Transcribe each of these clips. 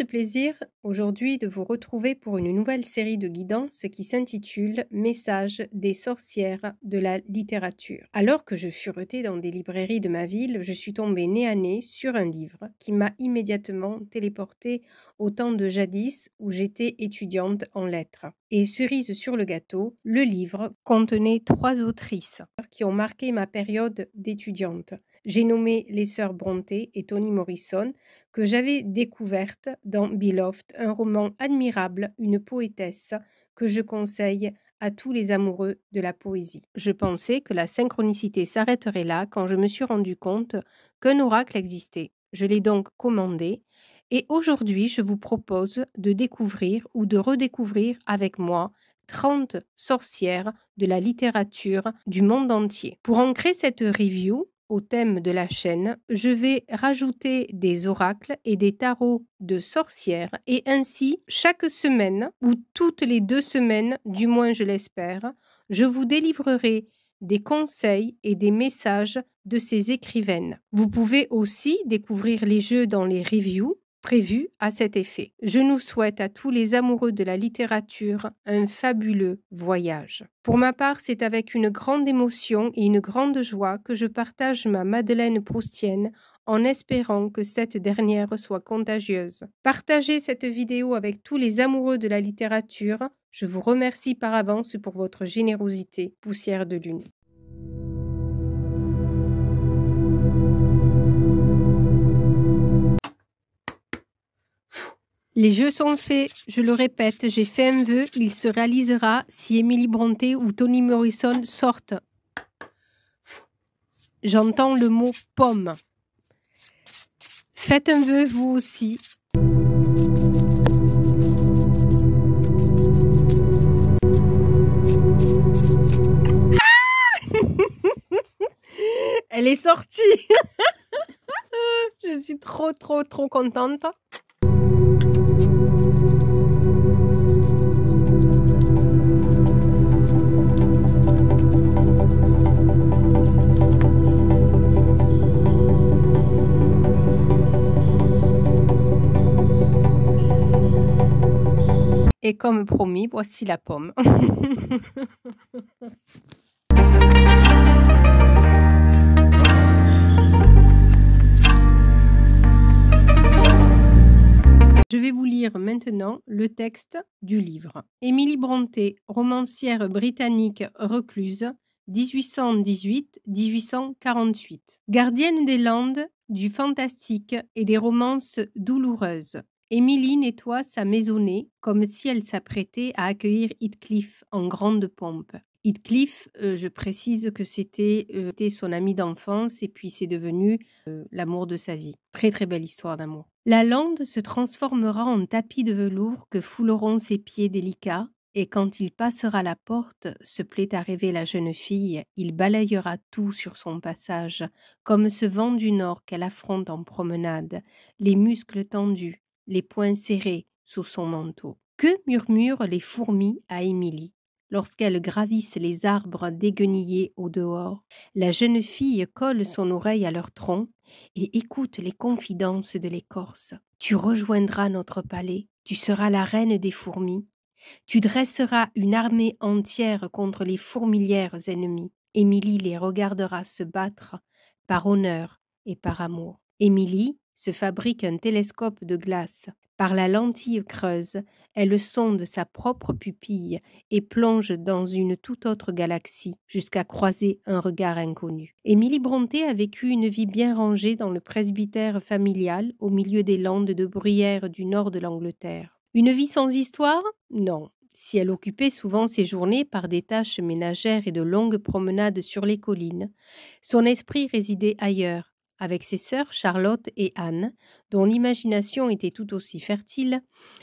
De plaisir aujourd'hui de vous retrouver pour une nouvelle série de guidances qui s'intitule Messages des sorcières de la littérature. Alors que je furetais dans des librairies de ma ville, je suis tombée nez à nez sur un livre qui m'a immédiatement téléportée au temps de jadis où j'étais étudiante en lettres. Et cerise sur le gâteau, le livre contenait trois autrices qui ont marqué ma période d'étudiante. J'ai nommé les sœurs Bronté et Toni Morrison que j'avais découvertes dans Beloved, un roman admirable, une poétesse, que je conseille à tous les amoureux de la poésie. Je pensais que la synchronicité s'arrêterait là quand je me suis rendu compte qu'un oracle existait. Je l'ai donc commandé et aujourd'hui je vous propose de découvrir ou de redécouvrir avec moi 30 sorcières de la littérature du monde entier. Pour ancrer cette review, au thème de la chaîne, je vais rajouter des oracles et des tarots de sorcières et ainsi, chaque semaine ou toutes les deux semaines, du moins je l'espère, je vous délivrerai des conseils et des messages de ces écrivaines. Vous pouvez aussi découvrir les jeux dans les reviews Prévu à cet effet. Je nous souhaite à tous les amoureux de la littérature un fabuleux voyage. Pour ma part, c'est avec une grande émotion et une grande joie que je partage ma Madeleine Proustienne en espérant que cette dernière soit contagieuse. Partagez cette vidéo avec tous les amoureux de la littérature. Je vous remercie par avance pour votre générosité, poussière de lune. Les jeux sont faits, je le répète, j'ai fait un vœu, il se réalisera si Emily Brontë ou Tony Morrison sortent. J'entends le mot pomme. Faites un vœu vous aussi. Ah Elle est sortie. je suis trop trop trop contente. Et comme promis, voici la pomme. Je vais vous lire maintenant le texte du livre. Émilie Brontë, romancière britannique recluse, 1818-1848. Gardienne des Landes, du fantastique et des romances douloureuses. Émilie nettoie sa maisonnée comme si elle s'apprêtait à accueillir Heathcliff en grande pompe. Heathcliff, euh, je précise que c'était euh, son ami d'enfance et puis c'est devenu euh, l'amour de sa vie. Très très belle histoire d'amour. La lande se transformera en tapis de velours que fouleront ses pieds délicats et quand il passera la porte, se plaît à rêver la jeune fille, il balayera tout sur son passage, comme ce vent du nord qu'elle affronte en promenade, les muscles tendus, les poings serrés sous son manteau. Que murmurent les fourmis à Émilie lorsqu'elles gravissent les arbres déguenillés au dehors La jeune fille colle son oreille à leur tronc et écoute les confidences de l'Écorce. Tu rejoindras notre palais, tu seras la reine des fourmis, tu dresseras une armée entière contre les fourmilières ennemies. Émilie les regardera se battre par honneur et par amour. Émilie, se fabrique un télescope de glace. Par la lentille creuse, elle sonde sa propre pupille et plonge dans une toute autre galaxie jusqu'à croiser un regard inconnu. Émilie Bronté a vécu une vie bien rangée dans le presbytère familial au milieu des landes de bruyères du nord de l'Angleterre. Une vie sans histoire Non, si elle occupait souvent ses journées par des tâches ménagères et de longues promenades sur les collines, son esprit résidait ailleurs, avec ses sœurs Charlotte et Anne, dont l'imagination était tout aussi fertile,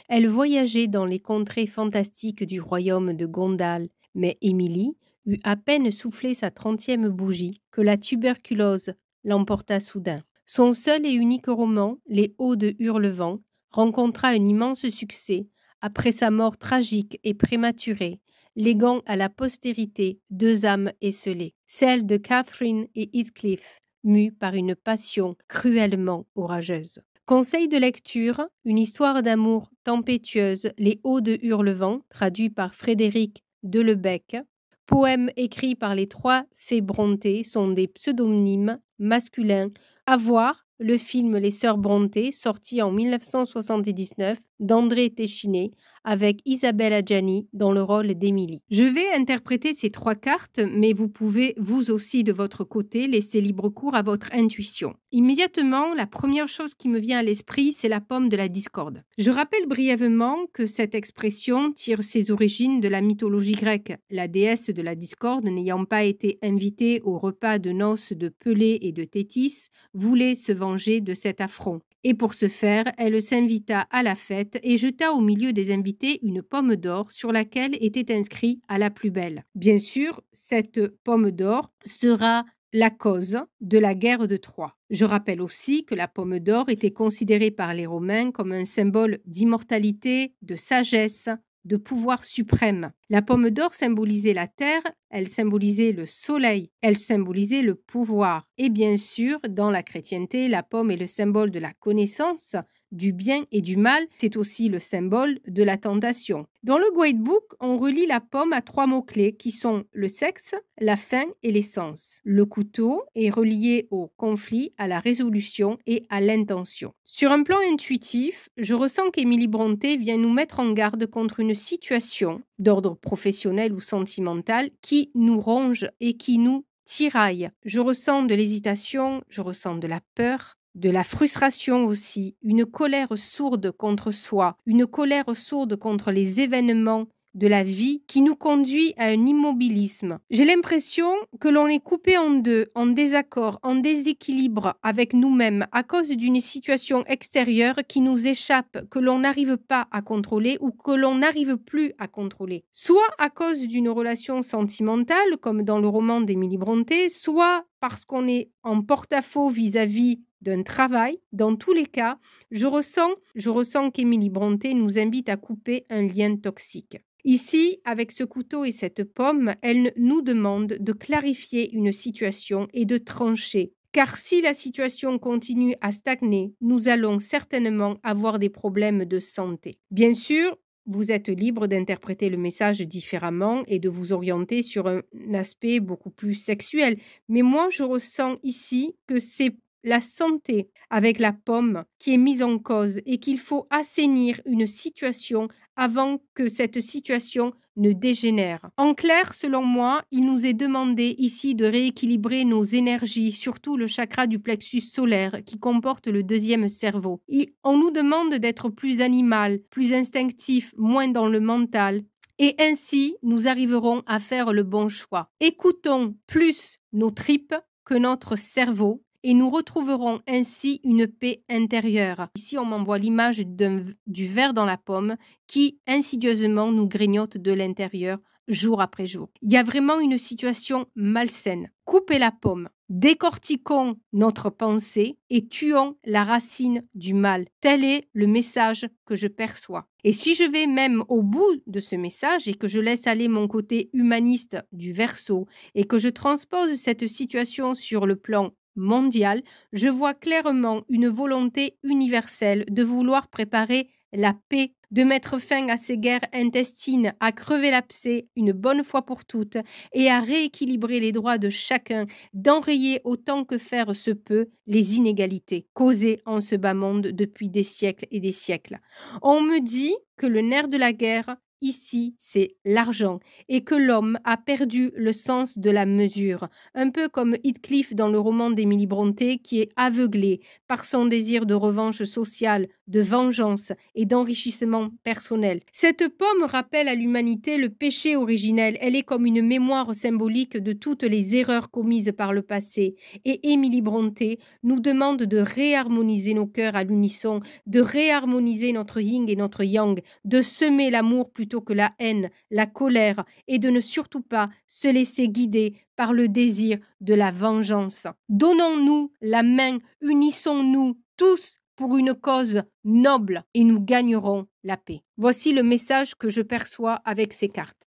elle voyageait dans les contrées fantastiques du royaume de Gondal, mais Émilie eut à peine soufflé sa trentième bougie que la tuberculose l'emporta soudain. Son seul et unique roman, Les Hauts de Hurlevent, rencontra un immense succès après sa mort tragique et prématurée, léguant à la postérité deux âmes esselées, celle de Catherine et Heathcliff, mue par une passion cruellement orageuse. Conseil de lecture, une histoire d'amour tempétueuse, Les Hauts de Hurlevent, traduit par Frédéric Delebecq. Poèmes écrits par les trois fées Bronté sont des pseudonymes masculins. À voir le film Les Sœurs Bronté, sorti en 1979, d'André Téchiné avec Isabelle Adjani dans le rôle d'Émilie. Je vais interpréter ces trois cartes, mais vous pouvez vous aussi de votre côté laisser libre cours à votre intuition. Immédiatement, la première chose qui me vient à l'esprit, c'est la pomme de la discorde. Je rappelle brièvement que cette expression tire ses origines de la mythologie grecque, la déesse de la discorde n'ayant pas été invitée au repas de noces de Pelée et de Tétis, voulait se venger de cet affront. Et pour ce faire, elle s'invita à la fête et jeta au milieu des invités une pomme d'or sur laquelle était inscrit à la plus belle. Bien sûr, cette pomme d'or sera la cause de la guerre de Troie. Je rappelle aussi que la pomme d'or était considérée par les Romains comme un symbole d'immortalité, de sagesse, de pouvoir suprême. La pomme d'or symbolisait la terre, elle symbolisait le soleil, elle symbolisait le pouvoir. Et bien sûr, dans la chrétienté, la pomme est le symbole de la connaissance, du bien et du mal. C'est aussi le symbole de la tentation. Dans le guidebook, on relie la pomme à trois mots-clés qui sont le sexe, la faim et l'essence. Le couteau est relié au conflit, à la résolution et à l'intention. Sur un plan intuitif, je ressens qu'Émilie Bronté vient nous mettre en garde contre une situation d'ordre professionnel ou sentimental qui qui nous ronge et qui nous tiraille. Je ressens de l'hésitation, je ressens de la peur, de la frustration aussi, une colère sourde contre soi, une colère sourde contre les événements de la vie qui nous conduit à un immobilisme. J'ai l'impression que l'on est coupé en deux, en désaccord, en déséquilibre avec nous-mêmes à cause d'une situation extérieure qui nous échappe, que l'on n'arrive pas à contrôler ou que l'on n'arrive plus à contrôler. Soit à cause d'une relation sentimentale, comme dans le roman d'Émilie Bronté, soit parce qu'on est en porte-à-faux vis-à-vis d'un travail, dans tous les cas, je ressens, je ressens qu'Émilie Bronté nous invite à couper un lien toxique. Ici, avec ce couteau et cette pomme, elle nous demande de clarifier une situation et de trancher. Car si la situation continue à stagner, nous allons certainement avoir des problèmes de santé. Bien sûr, vous êtes libre d'interpréter le message différemment et de vous orienter sur un aspect beaucoup plus sexuel. Mais moi, je ressens ici que c'est la santé avec la pomme qui est mise en cause et qu'il faut assainir une situation avant que cette situation ne dégénère. En clair, selon moi, il nous est demandé ici de rééquilibrer nos énergies, surtout le chakra du plexus solaire qui comporte le deuxième cerveau. on nous demande d'être plus animal, plus instinctif, moins dans le mental. Et ainsi, nous arriverons à faire le bon choix. Écoutons plus nos tripes que notre cerveau et nous retrouverons ainsi une paix intérieure. Ici, on m'envoie l'image du verre dans la pomme qui insidieusement nous grignote de l'intérieur jour après jour. Il y a vraiment une situation malsaine. Coupez la pomme, décortiquons notre pensée et tuons la racine du mal. Tel est le message que je perçois. Et si je vais même au bout de ce message et que je laisse aller mon côté humaniste du verso et que je transpose cette situation sur le plan mondiale, je vois clairement une volonté universelle de vouloir préparer la paix, de mettre fin à ces guerres intestines, à crever l'abcès une bonne fois pour toutes et à rééquilibrer les droits de chacun, d'enrayer autant que faire se peut les inégalités causées en ce bas monde depuis des siècles et des siècles. On me dit que le nerf de la guerre, ici, c'est l'argent, et que l'homme a perdu le sens de la mesure, un peu comme Heathcliff dans le roman d'Emily Brontë qui est aveuglé par son désir de revanche sociale, de vengeance et d'enrichissement personnel. Cette pomme rappelle à l'humanité le péché originel, elle est comme une mémoire symbolique de toutes les erreurs commises par le passé, et Emily Brontë nous demande de réharmoniser nos cœurs à l'unisson, de réharmoniser notre yin et notre yang, de semer l'amour plus que la haine, la colère, et de ne surtout pas se laisser guider par le désir de la vengeance. Donnons-nous la main, unissons-nous tous pour une cause noble et nous gagnerons la paix. Voici le message que je perçois avec ces cartes.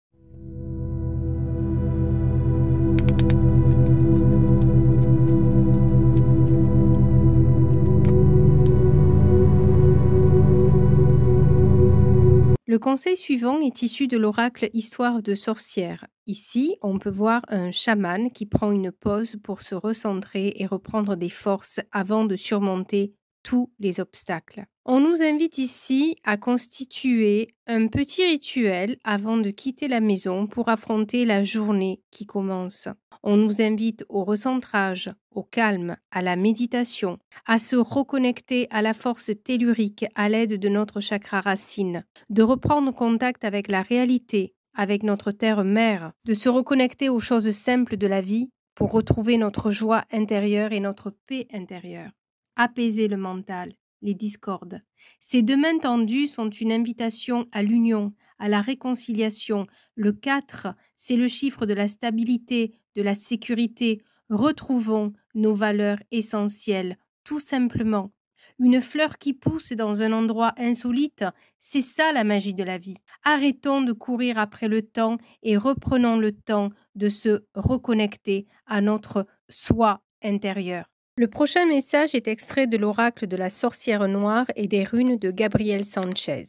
Le conseil suivant est issu de l'oracle Histoire de sorcière. Ici, on peut voir un chaman qui prend une pause pour se recentrer et reprendre des forces avant de surmonter tous les obstacles. On nous invite ici à constituer un petit rituel avant de quitter la maison pour affronter la journée qui commence. On nous invite au recentrage, au calme, à la méditation, à se reconnecter à la force tellurique à l'aide de notre chakra racine, de reprendre contact avec la réalité, avec notre terre-mère, de se reconnecter aux choses simples de la vie pour retrouver notre joie intérieure et notre paix intérieure, apaiser le mental les discordes. Ces deux mains tendues sont une invitation à l'union, à la réconciliation. Le 4, c'est le chiffre de la stabilité, de la sécurité. Retrouvons nos valeurs essentielles, tout simplement. Une fleur qui pousse dans un endroit insolite, c'est ça la magie de la vie. Arrêtons de courir après le temps et reprenons le temps de se reconnecter à notre soi intérieur. Le prochain message est extrait de l'oracle de la sorcière noire et des runes de Gabriel Sanchez.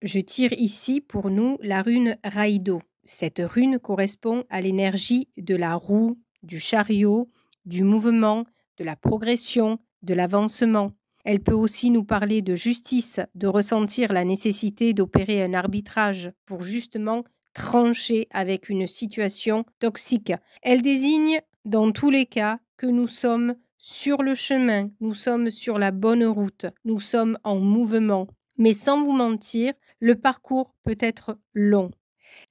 Je tire ici pour nous la rune Raido. Cette rune correspond à l'énergie de la roue, du chariot, du mouvement, de la progression, de l'avancement. Elle peut aussi nous parler de justice, de ressentir la nécessité d'opérer un arbitrage pour justement trancher avec une situation toxique. Elle désigne dans tous les cas que nous sommes sur le chemin, nous sommes sur la bonne route, nous sommes en mouvement. Mais sans vous mentir, le parcours peut être long.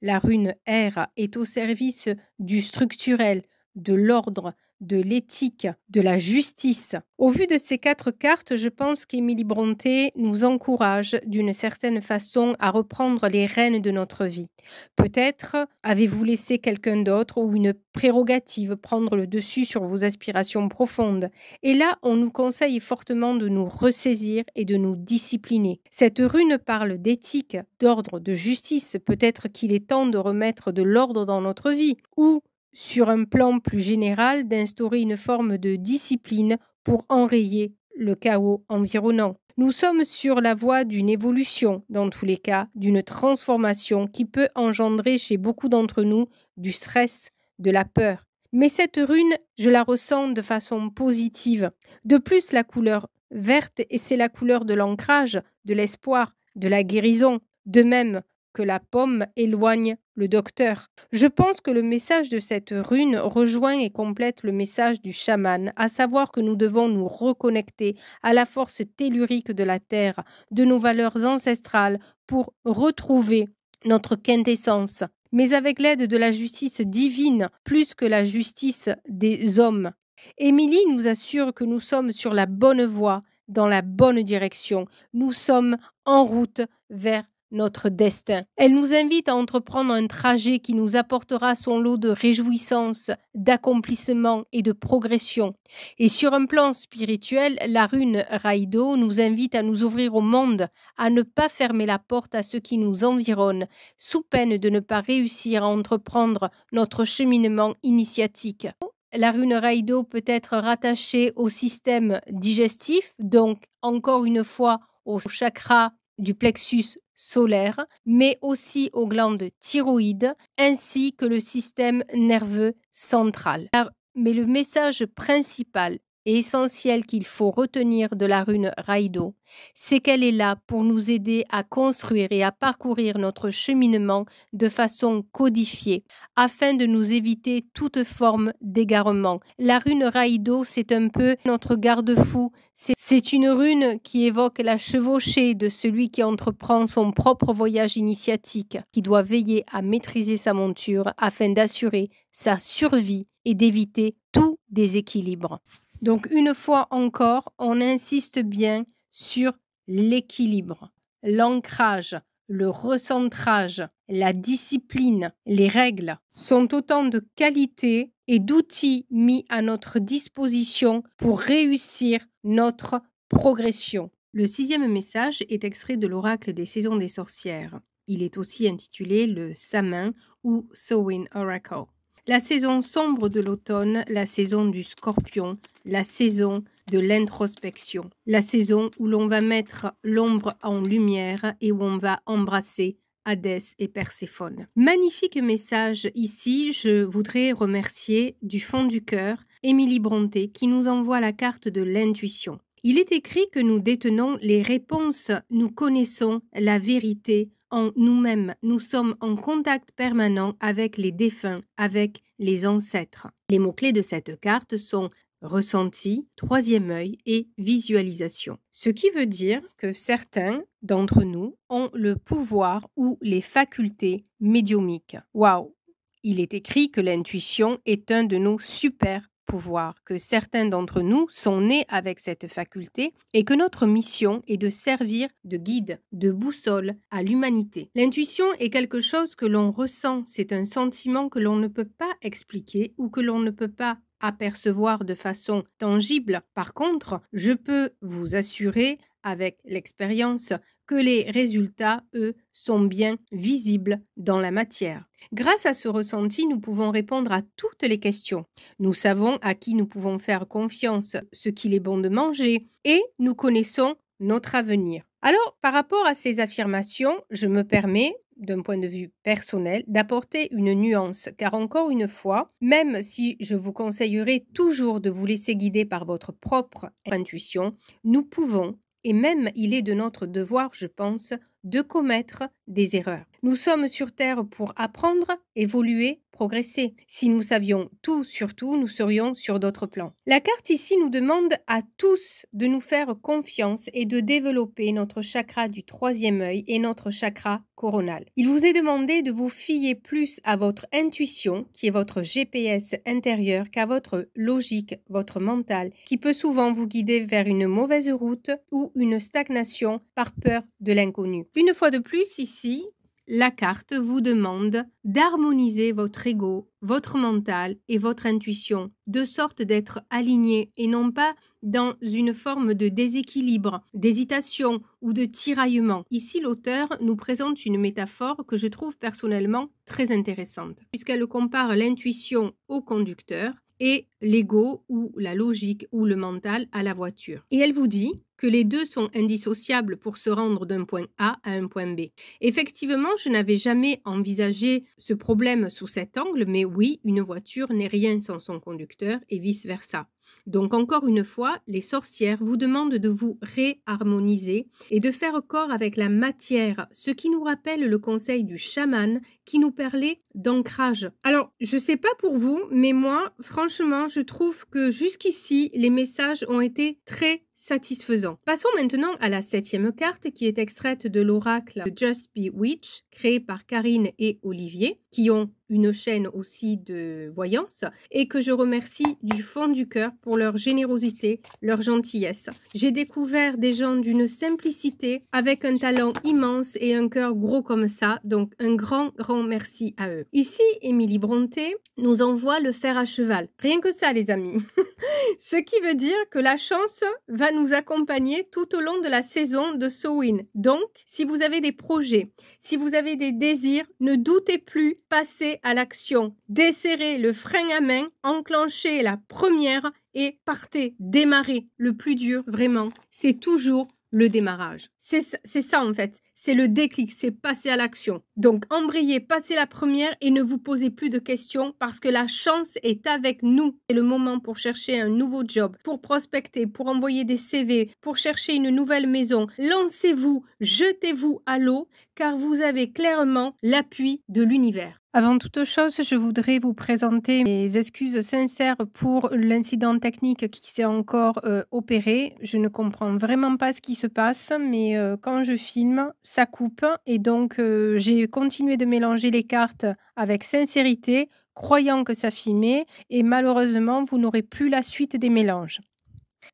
La rune R est au service du structurel, de l'ordre, de l'éthique, de la justice. Au vu de ces quatre cartes, je pense qu'Émilie Bronté nous encourage d'une certaine façon à reprendre les rênes de notre vie. Peut-être avez-vous laissé quelqu'un d'autre ou une prérogative prendre le dessus sur vos aspirations profondes. Et là, on nous conseille fortement de nous ressaisir et de nous discipliner. Cette rune parle d'éthique, d'ordre, de justice. Peut-être qu'il est temps de remettre de l'ordre dans notre vie. Ou sur un plan plus général, d'instaurer une forme de discipline pour enrayer le chaos environnant. Nous sommes sur la voie d'une évolution, dans tous les cas, d'une transformation qui peut engendrer chez beaucoup d'entre nous du stress, de la peur. Mais cette rune, je la ressens de façon positive. De plus, la couleur verte, et c'est la couleur de l'ancrage, de l'espoir, de la guérison. De même, que la pomme éloigne le docteur. Je pense que le message de cette rune rejoint et complète le message du chaman, à savoir que nous devons nous reconnecter à la force tellurique de la terre, de nos valeurs ancestrales, pour retrouver notre quintessence, mais avec l'aide de la justice divine plus que la justice des hommes. Émilie nous assure que nous sommes sur la bonne voie, dans la bonne direction. Nous sommes en route vers notre destin. Elle nous invite à entreprendre un trajet qui nous apportera son lot de réjouissances, d'accomplissement et de progression. Et sur un plan spirituel, la rune Raido nous invite à nous ouvrir au monde, à ne pas fermer la porte à ce qui nous environne, sous peine de ne pas réussir à entreprendre notre cheminement initiatique. La rune Raido peut être rattachée au système digestif, donc encore une fois au chakra du plexus solaire, mais aussi aux glandes thyroïdes ainsi que le système nerveux central. Mais le message principal et essentiel qu'il faut retenir de la rune Raido, c'est qu'elle est là pour nous aider à construire et à parcourir notre cheminement de façon codifiée, afin de nous éviter toute forme d'égarement. La rune Raido, c'est un peu notre garde-fou. C'est une rune qui évoque la chevauchée de celui qui entreprend son propre voyage initiatique, qui doit veiller à maîtriser sa monture afin d'assurer sa survie et d'éviter tout déséquilibre. Donc une fois encore, on insiste bien sur l'équilibre, l'ancrage, le recentrage, la discipline, les règles sont autant de qualités et d'outils mis à notre disposition pour réussir notre progression. Le sixième message est extrait de l'oracle des saisons des sorcières. Il est aussi intitulé le Samin ou Sowin Oracle la saison sombre de l'automne, la saison du scorpion, la saison de l'introspection, la saison où l'on va mettre l'ombre en lumière et où on va embrasser Hadès et Perséphone. Magnifique message ici, je voudrais remercier du fond du cœur Émilie Bronté qui nous envoie la carte de l'intuition. Il est écrit que nous détenons les réponses, nous connaissons la vérité, en nous-mêmes. Nous sommes en contact permanent avec les défunts, avec les ancêtres. Les mots-clés de cette carte sont ressenti, troisième œil et visualisation. Ce qui veut dire que certains d'entre nous ont le pouvoir ou les facultés médiumiques. Waouh Il est écrit que l'intuition est un de nos super pouvoir, que certains d'entre nous sont nés avec cette faculté et que notre mission est de servir de guide, de boussole à l'humanité. L'intuition est quelque chose que l'on ressent, c'est un sentiment que l'on ne peut pas expliquer ou que l'on ne peut pas apercevoir de façon tangible. Par contre, je peux vous assurer avec l'expérience que les résultats, eux, sont bien visibles dans la matière. Grâce à ce ressenti, nous pouvons répondre à toutes les questions. Nous savons à qui nous pouvons faire confiance, ce qu'il est bon de manger, et nous connaissons notre avenir. Alors, par rapport à ces affirmations, je me permets d'un point de vue personnel, d'apporter une nuance, car encore une fois, même si je vous conseillerais toujours de vous laisser guider par votre propre intuition, nous pouvons et même il est de notre devoir, je pense, de commettre des erreurs. Nous sommes sur Terre pour apprendre, évoluer, progresser. Si nous savions tout sur tout, nous serions sur d'autres plans. La carte ici nous demande à tous de nous faire confiance et de développer notre chakra du troisième œil et notre chakra coronal. Il vous est demandé de vous fier plus à votre intuition, qui est votre GPS intérieur, qu'à votre logique, votre mental, qui peut souvent vous guider vers une mauvaise route ou une stagnation par peur de l'inconnu. Une fois de plus, ici, la carte vous demande d'harmoniser votre ego, votre mental et votre intuition, de sorte d'être aligné et non pas dans une forme de déséquilibre, d'hésitation ou de tiraillement. Ici, l'auteur nous présente une métaphore que je trouve personnellement très intéressante, puisqu'elle compare l'intuition au conducteur et l'ego ou la logique ou le mental à la voiture. Et elle vous dit que les deux sont indissociables pour se rendre d'un point A à un point B. Effectivement, je n'avais jamais envisagé ce problème sous cet angle, mais oui, une voiture n'est rien sans son conducteur et vice-versa. Donc encore une fois, les sorcières vous demandent de vous réharmoniser et de faire corps avec la matière, ce qui nous rappelle le conseil du chaman qui nous parlait d'ancrage. Alors, je ne sais pas pour vous, mais moi, franchement, je trouve que jusqu'ici, les messages ont été très satisfaisant. Passons maintenant à la septième carte qui est extraite de l'oracle Just Be Witch créé par Karine et Olivier qui ont une chaîne aussi de voyance et que je remercie du fond du cœur pour leur générosité, leur gentillesse. J'ai découvert des gens d'une simplicité avec un talent immense et un cœur gros comme ça, donc un grand, grand merci à eux. Ici, Émilie Bronté nous envoie le fer à cheval. Rien que ça, les amis. Ce qui veut dire que la chance va nous accompagner tout au long de la saison de Sowin. Donc, si vous avez des projets, si vous avez des désirs, ne doutez plus, passez à l'action. Desserrez le frein à main, enclenchez la première et partez, démarrez. Le plus dur, vraiment, c'est toujours le démarrage. C'est ça, en fait, c'est le déclic, c'est passer à l'action. Donc embrayez, passez la première et ne vous posez plus de questions parce que la chance est avec nous. C'est le moment pour chercher un nouveau job, pour prospecter, pour envoyer des CV, pour chercher une nouvelle maison. Lancez-vous, jetez-vous à l'eau car vous avez clairement l'appui de l'univers. Avant toute chose, je voudrais vous présenter mes excuses sincères pour l'incident technique qui s'est encore euh, opéré. Je ne comprends vraiment pas ce qui se passe, mais euh, quand je filme, ça coupe. Et donc, euh, j'ai continué de mélanger les cartes avec sincérité, croyant que ça filmait. Et malheureusement, vous n'aurez plus la suite des mélanges.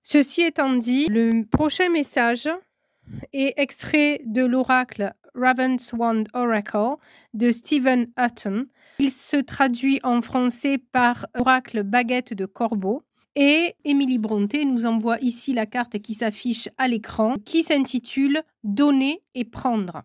Ceci étant dit, le prochain message est extrait de l'oracle Ravenswand Oracle de Stephen Hutton. Il se traduit en français par Oracle baguette de corbeau. Et Émilie Bronté nous envoie ici la carte qui s'affiche à l'écran, qui s'intitule Donner et prendre.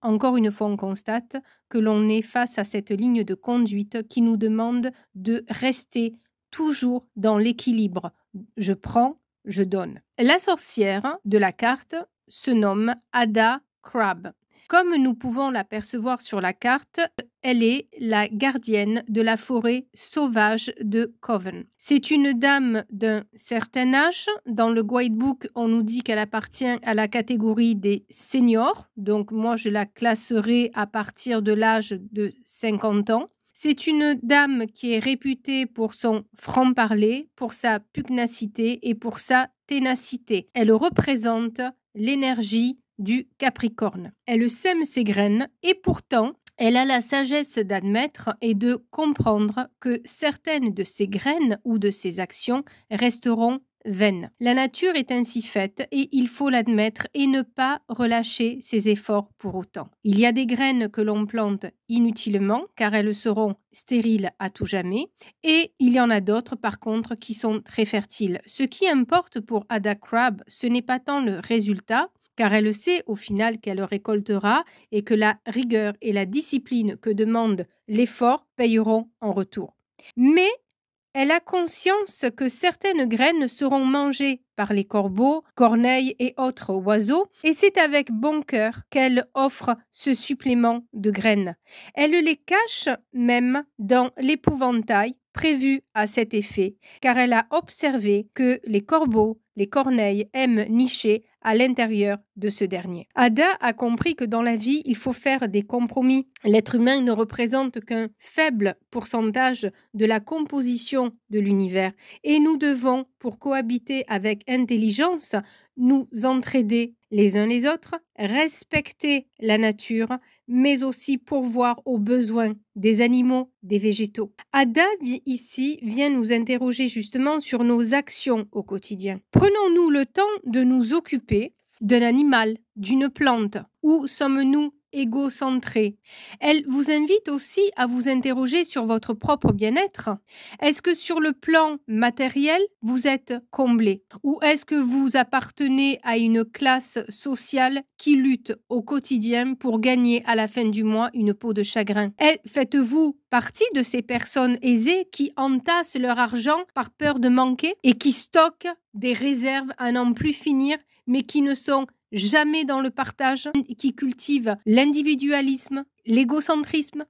Encore une fois, on constate que l'on est face à cette ligne de conduite qui nous demande de rester toujours dans l'équilibre. Je prends, je donne. La sorcière de la carte se nomme Ada Crab. Comme nous pouvons l'apercevoir sur la carte, elle est la gardienne de la forêt sauvage de Coven. C'est une dame d'un certain âge. Dans le Book, on nous dit qu'elle appartient à la catégorie des seniors. Donc moi, je la classerai à partir de l'âge de 50 ans. C'est une dame qui est réputée pour son franc-parler, pour sa pugnacité et pour sa ténacité. Elle représente l'énergie du Capricorne. Elle sème ses graines et pourtant, elle a la sagesse d'admettre et de comprendre que certaines de ses graines ou de ses actions resteront vaines. La nature est ainsi faite et il faut l'admettre et ne pas relâcher ses efforts pour autant. Il y a des graines que l'on plante inutilement car elles seront stériles à tout jamais et il y en a d'autres par contre qui sont très fertiles. Ce qui importe pour Ada Crab, ce n'est pas tant le résultat car elle sait au final qu'elle récoltera et que la rigueur et la discipline que demande l'effort payeront en retour. Mais elle a conscience que certaines graines seront mangées par les corbeaux, corneilles et autres oiseaux, et c'est avec bon cœur qu'elle offre ce supplément de graines. Elle les cache même dans l'épouvantail prévu à cet effet, car elle a observé que les corbeaux, les corneilles aiment nicher à l'intérieur de ce dernier. Ada a compris que dans la vie, il faut faire des compromis. L'être humain ne représente qu'un faible pourcentage de la composition de l'univers et nous devons, pour cohabiter avec intelligence, nous entraider les uns les autres, respecter la nature, mais aussi pourvoir aux besoins des animaux, des végétaux. Ada ici vient nous interroger justement sur nos actions au quotidien. Prenons-nous le temps de nous occuper d'un animal, d'une plante Où sommes-nous égocentrés Elle vous invite aussi à vous interroger sur votre propre bien-être. Est-ce que sur le plan matériel, vous êtes comblé Ou est-ce que vous appartenez à une classe sociale qui lutte au quotidien pour gagner à la fin du mois une peau de chagrin Faites-vous partie de ces personnes aisées qui entassent leur argent par peur de manquer et qui stockent des réserves à n'en plus finir mais qui ne sont jamais dans le partage, qui cultivent l'individualisme, l'égocentrisme.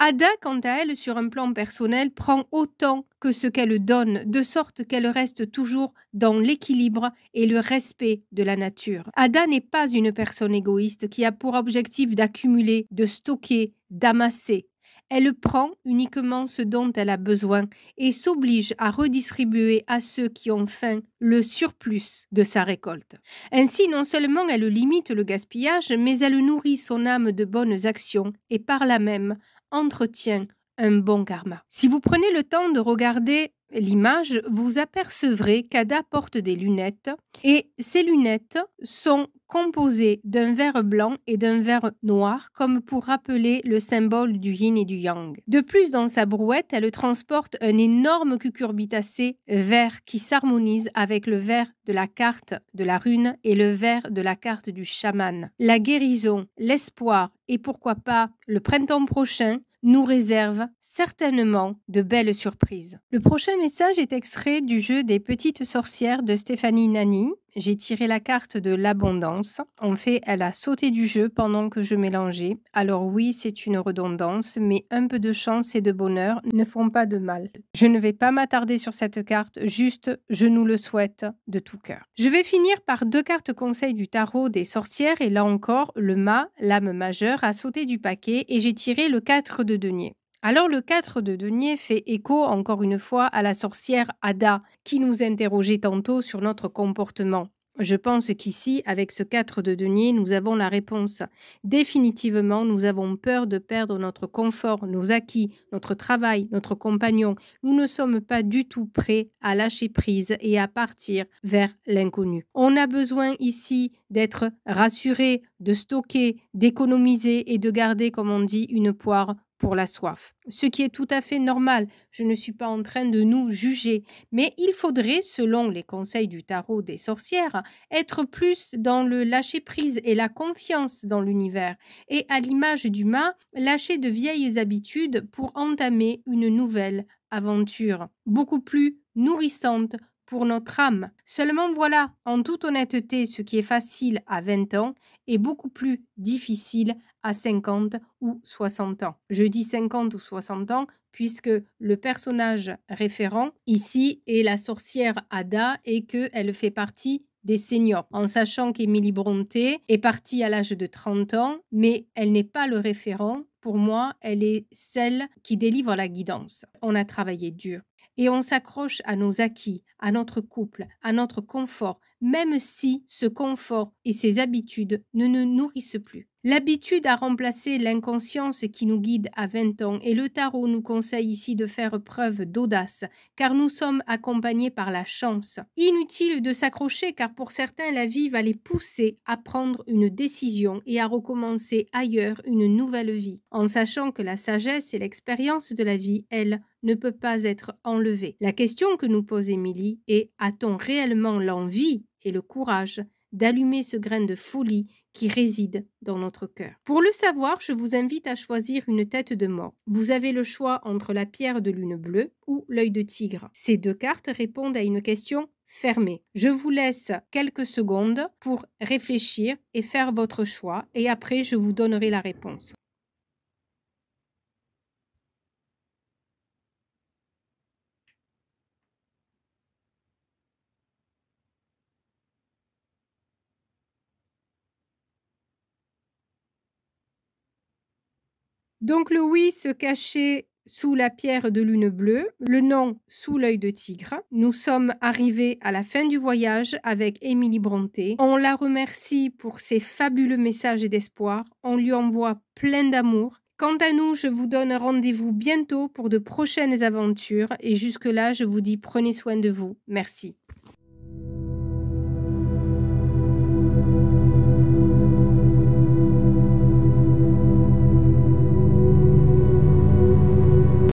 Ada, quant à elle, sur un plan personnel, prend autant que ce qu'elle donne, de sorte qu'elle reste toujours dans l'équilibre et le respect de la nature. Ada n'est pas une personne égoïste qui a pour objectif d'accumuler, de stocker, d'amasser. Elle prend uniquement ce dont elle a besoin et s'oblige à redistribuer à ceux qui ont faim le surplus de sa récolte. Ainsi, non seulement elle limite le gaspillage, mais elle nourrit son âme de bonnes actions et par là même entretient un bon karma. Si vous prenez le temps de regarder l'image, vous apercevrez qu'Ada porte des lunettes et ces lunettes sont composées d'un verre blanc et d'un verre noir comme pour rappeler le symbole du yin et du yang. De plus, dans sa brouette, elle transporte un énorme cucurbitacé vert qui s'harmonise avec le vert de la carte de la rune et le vert de la carte du chaman. La guérison, l'espoir et pourquoi pas le printemps prochain nous réserve certainement de belles surprises. Le prochain message est extrait du jeu des petites sorcières de Stéphanie Nani, j'ai tiré la carte de l'abondance. En fait, elle a sauté du jeu pendant que je mélangeais. Alors oui, c'est une redondance, mais un peu de chance et de bonheur ne font pas de mal. Je ne vais pas m'attarder sur cette carte, juste je nous le souhaite de tout cœur. Je vais finir par deux cartes conseils du tarot des sorcières et là encore, le mât, l'âme majeure, a sauté du paquet et j'ai tiré le 4 de denier. Alors le 4 de denier fait écho encore une fois à la sorcière Ada qui nous interrogeait tantôt sur notre comportement. Je pense qu'ici, avec ce 4 de denier, nous avons la réponse. Définitivement, nous avons peur de perdre notre confort, nos acquis, notre travail, notre compagnon. Nous ne sommes pas du tout prêts à lâcher prise et à partir vers l'inconnu. On a besoin ici d'être rassuré, de stocker, d'économiser et de garder, comme on dit, une poire pour la soif, ce qui est tout à fait normal, je ne suis pas en train de nous juger, mais il faudrait, selon les conseils du tarot des sorcières, être plus dans le lâcher-prise et la confiance dans l'univers, et à l'image du mât, lâcher de vieilles habitudes pour entamer une nouvelle aventure, beaucoup plus nourrissante pour notre âme. Seulement voilà, en toute honnêteté, ce qui est facile à 20 ans est beaucoup plus difficile à 50 ou 60 ans. Je dis 50 ou 60 ans puisque le personnage référent ici est la sorcière Ada et qu'elle fait partie des seniors, en sachant qu'Émilie Bronte est partie à l'âge de 30 ans, mais elle n'est pas le référent. Pour moi, elle est celle qui délivre la guidance. On a travaillé dur et on s'accroche à nos acquis, à notre couple, à notre confort, même si ce confort et ces habitudes ne nous nourrissent plus. L'habitude a remplacé l'inconscience qui nous guide à 20 ans et le tarot nous conseille ici de faire preuve d'audace car nous sommes accompagnés par la chance. Inutile de s'accrocher car pour certains la vie va les pousser à prendre une décision et à recommencer ailleurs une nouvelle vie en sachant que la sagesse et l'expérience de la vie, elles, ne peut pas être enlevé. La question que nous pose Émilie est a-t-on réellement l'envie et le courage d'allumer ce grain de folie qui réside dans notre cœur. Pour le savoir, je vous invite à choisir une tête de mort. Vous avez le choix entre la pierre de lune bleue ou l'œil de tigre. Ces deux cartes répondent à une question fermée. Je vous laisse quelques secondes pour réfléchir et faire votre choix et après je vous donnerai la réponse. Donc le oui se cachait sous la pierre de lune bleue, le non sous l'œil de tigre. Nous sommes arrivés à la fin du voyage avec Émilie Bronté. On la remercie pour ses fabuleux messages d'espoir. On lui envoie plein d'amour. Quant à nous, je vous donne rendez-vous bientôt pour de prochaines aventures et jusque-là, je vous dis prenez soin de vous. Merci.